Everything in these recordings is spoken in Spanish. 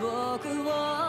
僕を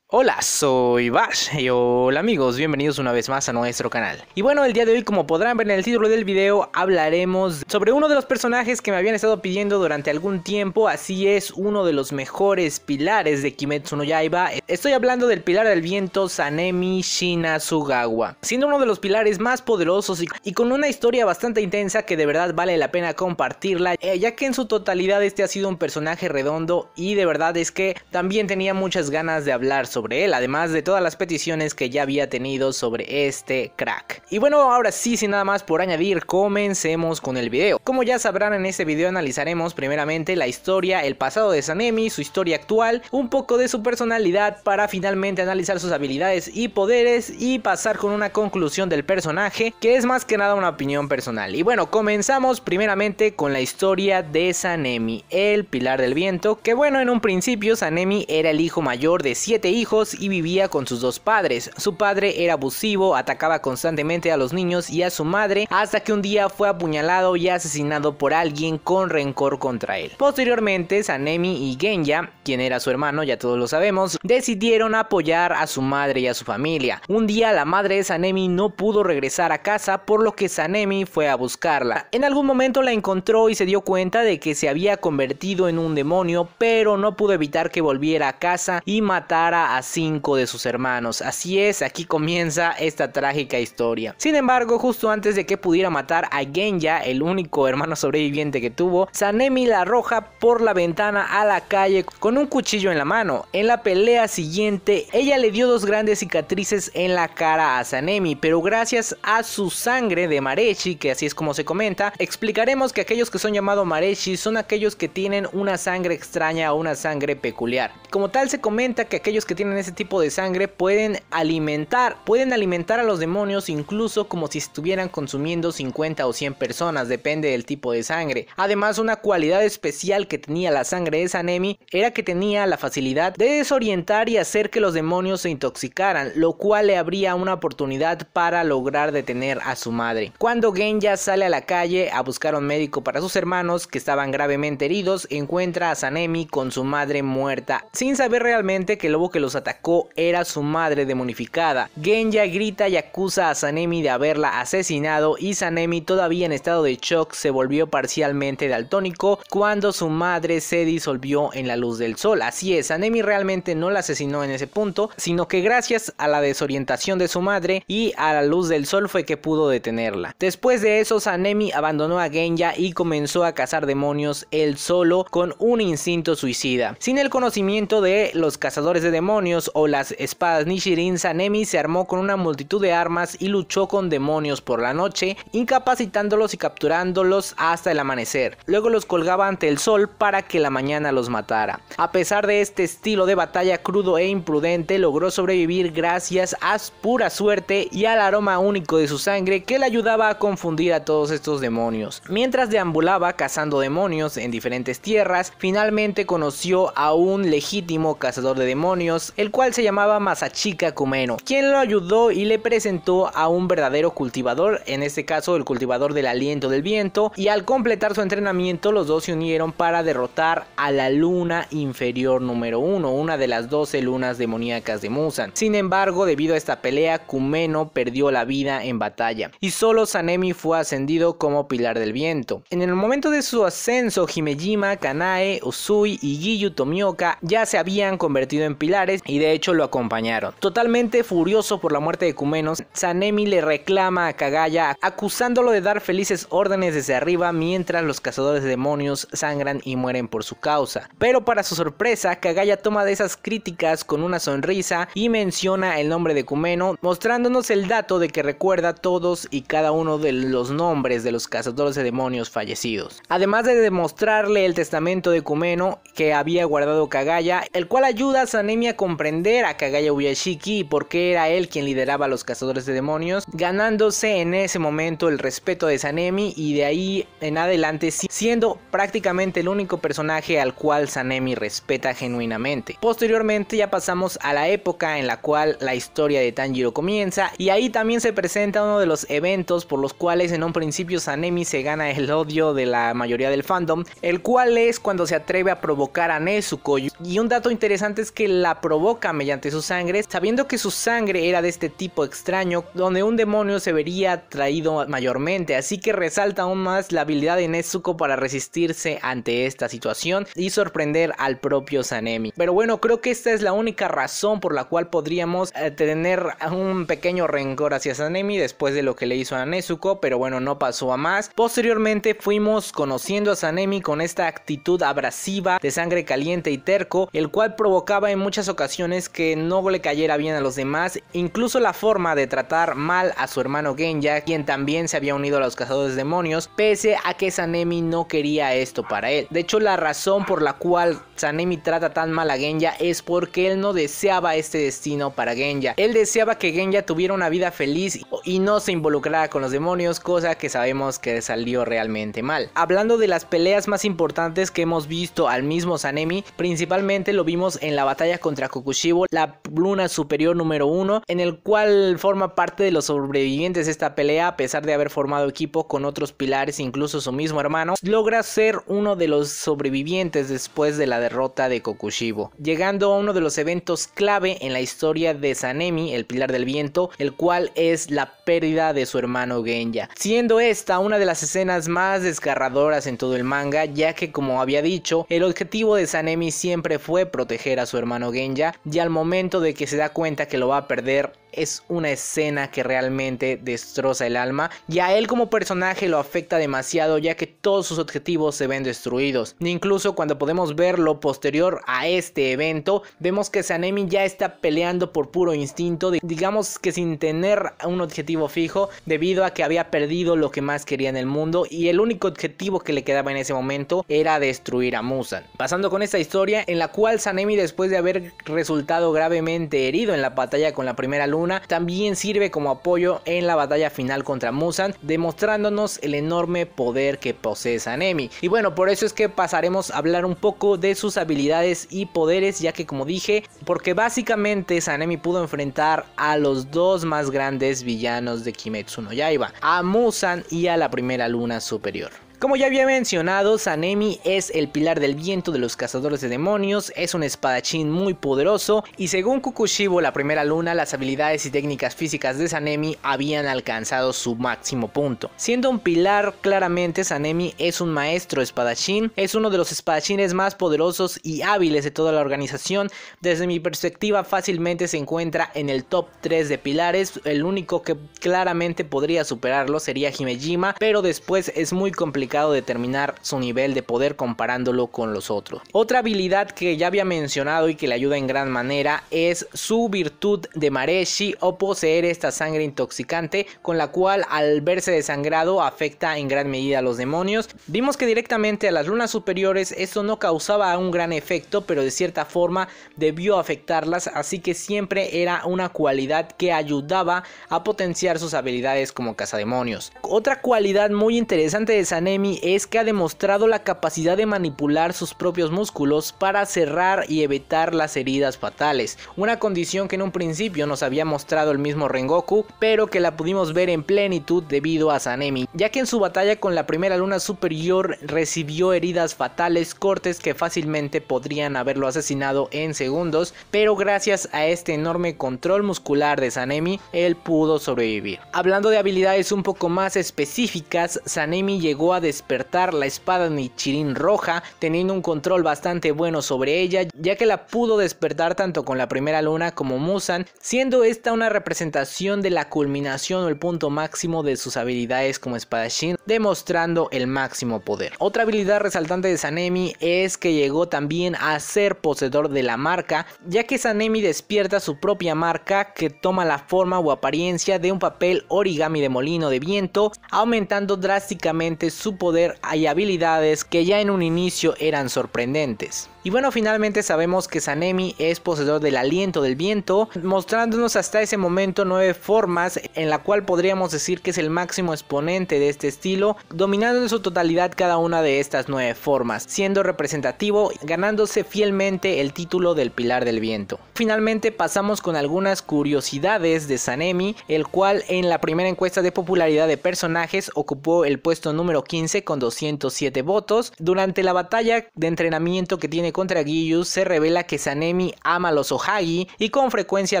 Hola, soy Bash y hola amigos, bienvenidos una vez más a nuestro canal. Y bueno, el día de hoy como podrán ver en el título del video hablaremos sobre uno de los personajes que me habían estado pidiendo durante algún tiempo, así es uno de los mejores pilares de Kimetsu no Yaiba. Estoy hablando del pilar del viento Sanemi Shinazugawa siendo uno de los pilares más poderosos y con una historia bastante intensa que de verdad vale la pena compartirla, eh, ya que en su totalidad este ha sido un personaje redondo y de verdad es que también tenía muchas ganas de hablar sobre sobre él, además de todas las peticiones que ya había tenido sobre este crack. Y bueno, ahora sí, sin nada más por añadir, comencemos con el video. Como ya sabrán, en este video analizaremos primeramente la historia, el pasado de Sanemi, su historia actual, un poco de su personalidad para finalmente analizar sus habilidades y poderes y pasar con una conclusión del personaje, que es más que nada una opinión personal. Y bueno, comenzamos primeramente con la historia de Sanemi, el pilar del viento, que bueno, en un principio Sanemi era el hijo mayor de siete hijos y vivía con sus dos padres. Su padre era abusivo, atacaba constantemente a los niños y a su madre hasta que un día fue apuñalado y asesinado por alguien con rencor contra él. Posteriormente, Sanemi y Genya, quien era su hermano, ya todos lo sabemos, decidieron apoyar a su madre y a su familia. Un día la madre de Sanemi no pudo regresar a casa por lo que Sanemi fue a buscarla. En algún momento la encontró y se dio cuenta de que se había convertido en un demonio pero no pudo evitar que volviera a casa y matara a cinco de sus hermanos. Así es, aquí comienza esta trágica historia. Sin embargo, justo antes de que pudiera matar a Genya, el único hermano sobreviviente que tuvo, Sanemi la arroja por la ventana a la calle con un cuchillo en la mano. En la pelea siguiente, ella le dio dos grandes cicatrices en la cara a Sanemi, pero gracias a su sangre de Marechi, que así es como se comenta, explicaremos que aquellos que son llamados Marechi son aquellos que tienen una sangre extraña o una sangre peculiar. Como tal se comenta que aquellos que tienen en ese tipo de sangre pueden alimentar, pueden alimentar a los demonios incluso como si estuvieran consumiendo 50 o 100 personas, depende del tipo de sangre. Además, una cualidad especial que tenía la sangre de Sanemi era que tenía la facilidad de desorientar y hacer que los demonios se intoxicaran, lo cual le abría una oportunidad para lograr detener a su madre. Cuando Genja sale a la calle a buscar un médico para sus hermanos que estaban gravemente heridos, encuentra a Sanemi con su madre muerta, sin saber realmente que el lobo que los atacó era su madre demonificada. Genya grita y acusa a Sanemi de haberla asesinado y Sanemi todavía en estado de shock se volvió parcialmente daltónico cuando su madre se disolvió en la luz del sol. Así es, Sanemi realmente no la asesinó en ese punto, sino que gracias a la desorientación de su madre y a la luz del sol fue que pudo detenerla. Después de eso, Sanemi abandonó a Genya y comenzó a cazar demonios él solo con un instinto suicida. Sin el conocimiento de los cazadores de demonios, o las espadas Nishirin, Sanemi se armó con una multitud de armas y luchó con demonios por la noche, incapacitándolos y capturándolos hasta el amanecer. Luego los colgaba ante el sol para que la mañana los matara. A pesar de este estilo de batalla crudo e imprudente, logró sobrevivir gracias a su pura suerte y al aroma único de su sangre que le ayudaba a confundir a todos estos demonios. Mientras deambulaba cazando demonios en diferentes tierras, finalmente conoció a un legítimo cazador de demonios el cual se llamaba Masachika Kumeno, quien lo ayudó y le presentó a un verdadero cultivador, en este caso el cultivador del aliento del viento, y al completar su entrenamiento los dos se unieron para derrotar a la luna inferior número 1, una de las 12 lunas demoníacas de Musan. Sin embargo, debido a esta pelea, Kumeno perdió la vida en batalla y solo Sanemi fue ascendido como pilar del viento. En el momento de su ascenso, Himejima, Kanae, Usui y Giyu Tomioka ya se habían convertido en pilares y de hecho lo acompañaron. Totalmente furioso por la muerte de Kumeno Sanemi le reclama a Kagaya acusándolo de dar felices órdenes desde arriba mientras los cazadores de demonios sangran y mueren por su causa. Pero para su sorpresa, Kagaya toma de esas críticas con una sonrisa y menciona el nombre de Kumeno, mostrándonos el dato de que recuerda todos y cada uno de los nombres de los cazadores de demonios fallecidos. Además de demostrarle el testamento de Kumeno que había guardado Kagaya, el cual ayuda a Sanemi a comprender a Kagaya Uyashiki y por qué era él quien lideraba a los cazadores de demonios, ganándose en ese momento el respeto de Sanemi y de ahí en adelante siendo prácticamente el único personaje al cual Sanemi respeta genuinamente. Posteriormente ya pasamos a la época en la cual la historia de Tanjiro comienza y ahí también se presenta uno de los eventos por los cuales en un principio Sanemi se gana el odio de la mayoría del fandom, el cual es cuando se atreve a provocar a Nezuko y un dato interesante es que la provoca mediante su sangre, sabiendo que su sangre era de este tipo extraño, donde un demonio se vería traído mayormente. Así que resalta aún más la habilidad de Nezuko para resistirse ante esta situación y sorprender al propio Sanemi. Pero bueno, creo que esta es la única razón por la cual podríamos eh, tener un pequeño rencor hacia Sanemi después de lo que le hizo a Nezuko, pero bueno, no pasó a más. Posteriormente fuimos conociendo a Sanemi con esta actitud abrasiva de sangre caliente y terco el cual provocaba en muchas ocasiones que no le cayera bien a los demás, incluso la forma de tratar mal a su hermano Genja, quien también se había unido a los cazadores demonios, pese a que Sanemi no quería esto para él. De hecho, la razón por la cual Sanemi trata tan mal a Genja es porque él no deseaba este destino para Genja. Él deseaba que Genja tuviera una vida feliz y no se involucrara con los demonios, cosa que sabemos que salió realmente mal. Hablando de las peleas más importantes que hemos visto al mismo Sanemi, principalmente lo vimos en la batalla contra Kokushibo, la luna superior número 1, en el cual forma parte de los sobrevivientes de esta pelea, a pesar de haber formado equipo con otros pilares, incluso su mismo hermano, logra ser uno de los sobrevivientes después de la derrota de Kokushibo, llegando a uno de los eventos clave en la historia de Sanemi, el pilar del viento, el cual es la pérdida de su hermano Genya, siendo esta una de las escenas más desgarradoras en todo el manga, ya que como había dicho, el objetivo de Sanemi siempre fue proteger a su hermano Genja y al momento de que se da cuenta que lo va a perder es una escena que realmente destroza el alma y a él como personaje lo afecta demasiado ya que todos sus objetivos se ven destruidos. Incluso cuando podemos ver lo posterior a este evento, vemos que Sanemi ya está peleando por puro instinto, digamos que sin tener un objetivo fijo debido a que había perdido lo que más quería en el mundo y el único objetivo que le quedaba en ese momento era destruir a Musan. Pasando con esta historia en la cual Sanemi después de haber resultado gravemente herido en la batalla con la primera luna también sirve como apoyo en la batalla final contra Musan, demostrándonos el enorme poder que posee Sanemi. Y bueno, por eso es que pasaremos a hablar un poco de sus habilidades y poderes, ya que como dije, porque básicamente Sanemi pudo enfrentar a los dos más grandes villanos de Kimetsu no Yaiba, a Musan y a la primera luna superior. Como ya había mencionado, Sanemi es el pilar del viento de los cazadores de demonios, es un espadachín muy poderoso y según Kukushibo la primera luna, las habilidades y técnicas físicas de Sanemi habían alcanzado su máximo punto. Siendo un pilar, claramente Sanemi es un maestro espadachín, es uno de los espadachines más poderosos y hábiles de toda la organización, desde mi perspectiva fácilmente se encuentra en el top 3 de pilares, el único que claramente podría superarlo sería Himejima, pero después es muy complicado determinar su nivel de poder comparándolo con los otros. Otra habilidad que ya había mencionado y que le ayuda en gran manera es su virtud de Mareshi o poseer esta sangre intoxicante con la cual al verse desangrado afecta en gran medida a los demonios. Vimos que directamente a las lunas superiores esto no causaba un gran efecto pero de cierta forma debió afectarlas así que siempre era una cualidad que ayudaba a potenciar sus habilidades como cazademonios. Otra cualidad muy interesante de Sanem es que ha demostrado la capacidad de manipular sus propios músculos para cerrar y evitar las heridas fatales, una condición que en un principio nos había mostrado el mismo Rengoku, pero que la pudimos ver en plenitud debido a Sanemi, ya que en su batalla con la primera luna superior recibió heridas fatales, cortes que fácilmente podrían haberlo asesinado en segundos, pero gracias a este enorme control muscular de Sanemi, él pudo sobrevivir. Hablando de habilidades un poco más específicas, Sanemi llegó a despertar la espada Nichirin roja, teniendo un control bastante bueno sobre ella, ya que la pudo despertar tanto con la primera luna como Musan, siendo esta una representación de la culminación o el punto máximo de sus habilidades como espadachín, demostrando el máximo poder. Otra habilidad resaltante de Sanemi es que llegó también a ser poseedor de la marca, ya que Sanemi despierta su propia marca que toma la forma o apariencia de un papel origami de molino de viento, aumentando drásticamente su poder hay habilidades que ya en un inicio eran sorprendentes. Y bueno, finalmente sabemos que Sanemi es poseedor del aliento del viento, mostrándonos hasta ese momento nueve formas en la cual podríamos decir que es el máximo exponente de este estilo, dominando en su totalidad cada una de estas nueve formas, siendo representativo, ganándose fielmente el título del Pilar del Viento. Finalmente pasamos con algunas curiosidades de Sanemi, el cual en la primera encuesta de popularidad de personajes ocupó el puesto número 15 con 207 votos. Durante la batalla de entrenamiento que tiene contra Giyu se revela que Sanemi ama a los Ohagi y con frecuencia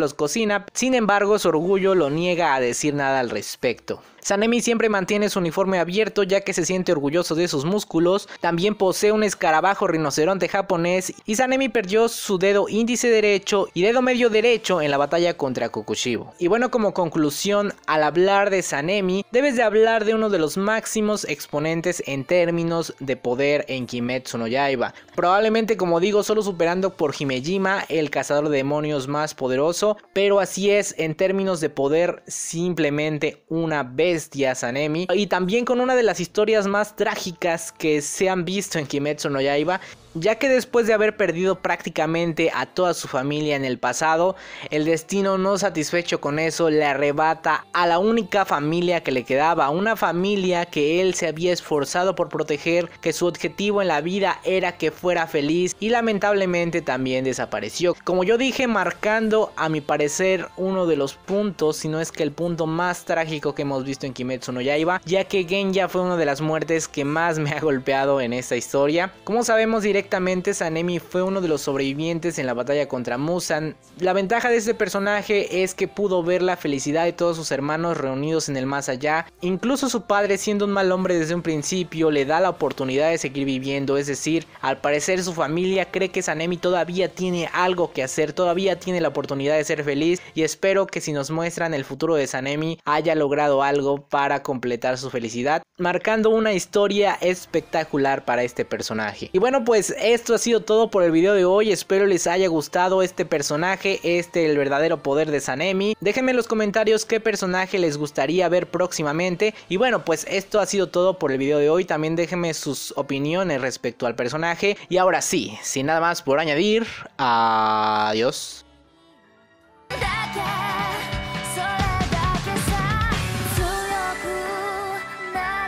los cocina, sin embargo su orgullo lo niega a decir nada al respecto. Sanemi siempre mantiene su uniforme abierto ya que se siente orgulloso de sus músculos, también posee un escarabajo rinoceronte japonés y Sanemi perdió su dedo índice derecho y dedo medio derecho en la batalla contra Kokushibo. Y bueno, como conclusión, al hablar de Sanemi, debes de hablar de uno de los máximos exponentes en términos de poder en Kimetsu no Yaiba. Probablemente, como digo, solo superando por Himejima, el cazador de demonios más poderoso, pero así es en términos de poder simplemente una vez bestia Sanemi y también con una de las historias más trágicas que se han visto en Kimetsu no Yaiba ya que después de haber perdido prácticamente a toda su familia en el pasado, el destino no satisfecho con eso le arrebata a la única familia que le quedaba, una familia que él se había esforzado por proteger, que su objetivo en la vida era que fuera feliz y lamentablemente también desapareció. Como yo dije, marcando a mi parecer uno de los puntos, si no es que el punto más trágico que hemos visto en Kimetsu no Yaiba, ya que Genya fue una de las muertes que más me ha golpeado en esta historia. Como sabemos directamente Sanemi fue uno de los sobrevivientes en la batalla contra Musan. La ventaja de este personaje es que pudo ver la felicidad de todos sus hermanos reunidos en el más allá. Incluso su padre siendo un mal hombre desde un principio le da la oportunidad de seguir viviendo, es decir, al parecer su familia cree que Sanemi todavía tiene algo que hacer, todavía tiene la oportunidad de ser feliz y espero que si nos muestran el futuro de Sanemi haya logrado algo para completar su felicidad, marcando una historia espectacular para este personaje. Y bueno pues pues, esto ha sido todo por el video de hoy. Espero les haya gustado este personaje, este el verdadero poder de Sanemi. Déjenme en los comentarios qué personaje les gustaría ver próximamente. Y bueno, pues esto ha sido todo por el video de hoy. También déjenme sus opiniones respecto al personaje. Y ahora sí, sin nada más por añadir, adiós.